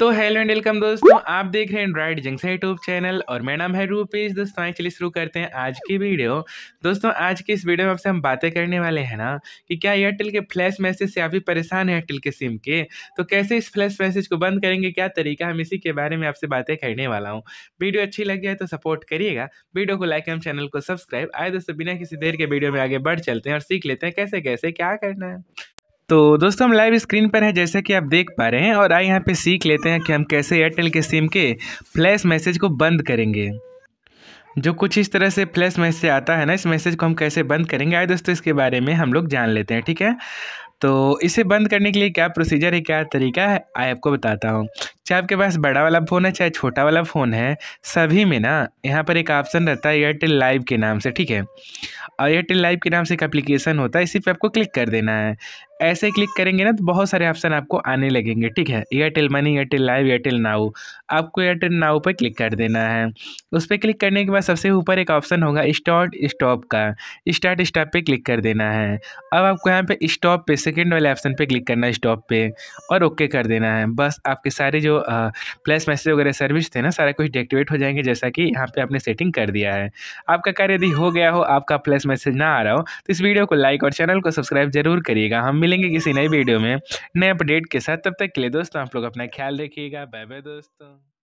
तो hello and welcome दोस्तों आप देख रहे हैं एंड्राइड जंक्शन यूट्यूब चैनल और मेरा नाम है रूपेश दोस्तों आए चलिए शुरू करते हैं आज की वीडियो दोस्तों आज की इस वीडियो में आपसे हम बातें करने वाले हैं ना कि क्या एयरटेल के फ्लैश मैसेज से आप भी परेशान हैं एयरटेल के सिम के तो कैसे इस फ्लैश मैसेज को बंद करेंगे क्या तरीका हम इसी के बारे में आपसे बातें करने वाला हूँ वीडियो अच्छी लग है तो सपोर्ट करिएगा वीडियो को लाइक एवं चैनल को सब्सक्राइब आए दोस्तों बिना किसी देर के वीडियो में आगे बढ़ चलते हैं और सीख लेते हैं कैसे कैसे क्या करना है तो दोस्तों हम लाइव स्क्रीन पर हैं जैसे कि आप देख पा रहे हैं और आई यहाँ पे सीख लेते हैं कि हम कैसे एयरटेल के सिम के फ्लैश मैसेज को बंद करेंगे जो कुछ इस तरह से फ्लैश मैसेज आता है ना इस मैसेज को हम कैसे बंद करेंगे आए दोस्तों इसके बारे में हम लोग जान लेते हैं ठीक है तो इसे बंद करने के लिए क्या प्रोसीजर है क्या तरीका है आई आपको बताता हूँ चाहे आपके पास बड़ा वाला फ़ोन है चाहे छोटा वाला फ़ोन है सभी में ना यहाँ पर एक ऑप्शन रहता है एयरटेल लाइव के नाम से ठीक है और एयरटेल लाइव के नाम से एक एप्लीकेशन होता है इसी पे आपको क्लिक कर देना है ऐसे क्लिक करेंगे ना तो बहुत सारे ऑप्शन आपको आने लगेंगे ठीक है Airtel money Airtel live Airtel now आपको एयरटेल नाउ पर क्लिक कर देना है उस पर क्लिक करने के बाद सबसे ऊपर एक ऑप्शन होगा स्टार्ट स्टॉप का स्टार्ट स्टॉप पे क्लिक कर देना है अब आपको यहाँ पे स्टॉप पे सेकेंड वाले ऑप्शन पे क्लिक करना है स्टॉप पे और ओके कर देना है बस आपके सारे जो प्लस मैसेज वगैरह सर्विस थे ना सारा कुछ डेक्टिवेट हो जाएंगे जैसा कि यहाँ पर आपने सेटिंग कर दिया है आपका कार्य यदि हो गया हो आपका प्लस मैसेज ना आ रहा हो तो इस वीडियो को लाइक और चैनल को सब्सक्राइब जरूर करिएगा हम मिलेंगे किसी नई वीडियो में नए अपडेट के साथ तब तक के लिए दोस्तों आप लोग अपना ख्याल रखिएगा बाय बाय दोस्तों